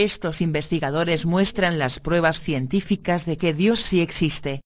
Estos investigadores muestran las pruebas científicas de que Dios sí existe.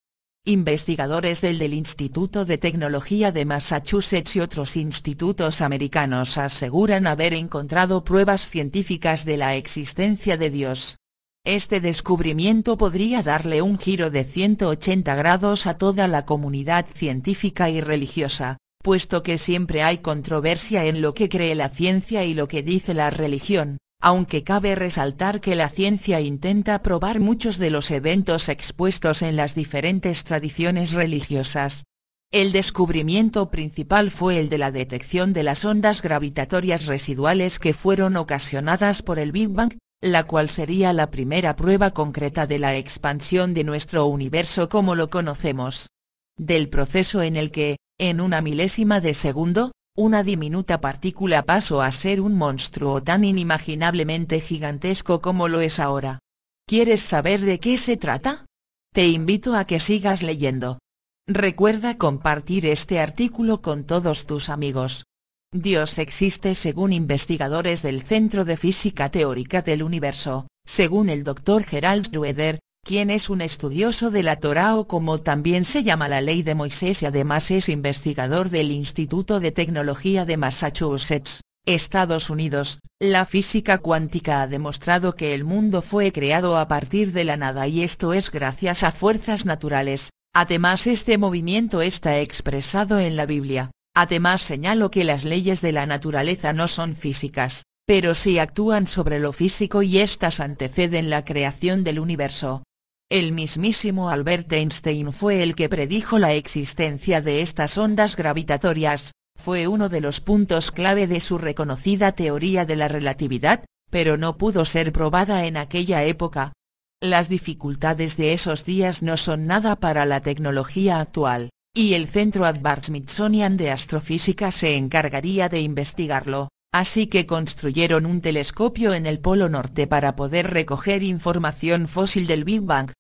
Investigadores del del Instituto de Tecnología de Massachusetts y otros institutos americanos aseguran haber encontrado pruebas científicas de la existencia de Dios. Este descubrimiento podría darle un giro de 180 grados a toda la comunidad científica y religiosa, puesto que siempre hay controversia en lo que cree la ciencia y lo que dice la religión aunque cabe resaltar que la ciencia intenta probar muchos de los eventos expuestos en las diferentes tradiciones religiosas. El descubrimiento principal fue el de la detección de las ondas gravitatorias residuales que fueron ocasionadas por el Big Bang, la cual sería la primera prueba concreta de la expansión de nuestro universo como lo conocemos. Del proceso en el que, en una milésima de segundo, una diminuta partícula pasó a ser un monstruo tan inimaginablemente gigantesco como lo es ahora. ¿Quieres saber de qué se trata? Te invito a que sigas leyendo. Recuerda compartir este artículo con todos tus amigos. Dios existe según investigadores del Centro de Física Teórica del Universo, según el Dr. Gerald Schroeder, quien es un estudioso de la Torá o como también se llama la ley de Moisés y además es investigador del Instituto de Tecnología de Massachusetts, Estados Unidos, la física cuántica ha demostrado que el mundo fue creado a partir de la nada y esto es gracias a fuerzas naturales, además este movimiento está expresado en la Biblia, además señalo que las leyes de la naturaleza no son físicas, pero sí actúan sobre lo físico y éstas anteceden la creación del universo. El mismísimo Albert Einstein fue el que predijo la existencia de estas ondas gravitatorias, fue uno de los puntos clave de su reconocida teoría de la relatividad, pero no pudo ser probada en aquella época. Las dificultades de esos días no son nada para la tecnología actual, y el Centro Advanced Smithsonian de Astrofísica se encargaría de investigarlo, así que construyeron un telescopio en el Polo Norte para poder recoger información fósil del Big Bang.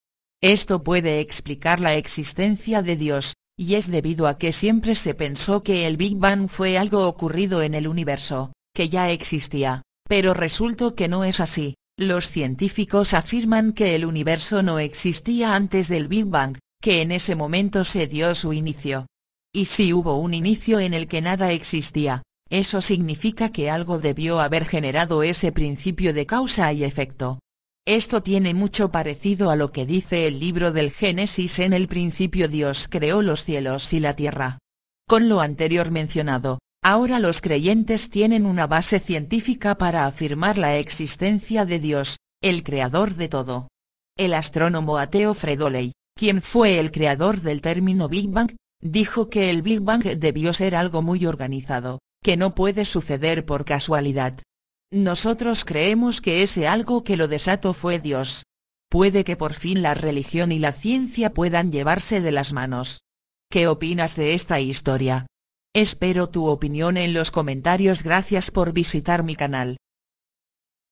Esto puede explicar la existencia de Dios, y es debido a que siempre se pensó que el Big Bang fue algo ocurrido en el universo, que ya existía, pero resultó que no es así. Los científicos afirman que el universo no existía antes del Big Bang, que en ese momento se dio su inicio. Y si hubo un inicio en el que nada existía, eso significa que algo debió haber generado ese principio de causa y efecto. Esto tiene mucho parecido a lo que dice el libro del Génesis en el principio Dios creó los cielos y la tierra. Con lo anterior mencionado, ahora los creyentes tienen una base científica para afirmar la existencia de Dios, el creador de todo. El astrónomo ateo Fredoley, quien fue el creador del término Big Bang, dijo que el Big Bang debió ser algo muy organizado, que no puede suceder por casualidad. Nosotros creemos que ese algo que lo desató fue Dios. Puede que por fin la religión y la ciencia puedan llevarse de las manos. ¿Qué opinas de esta historia? Espero tu opinión en los comentarios. Gracias por visitar mi canal.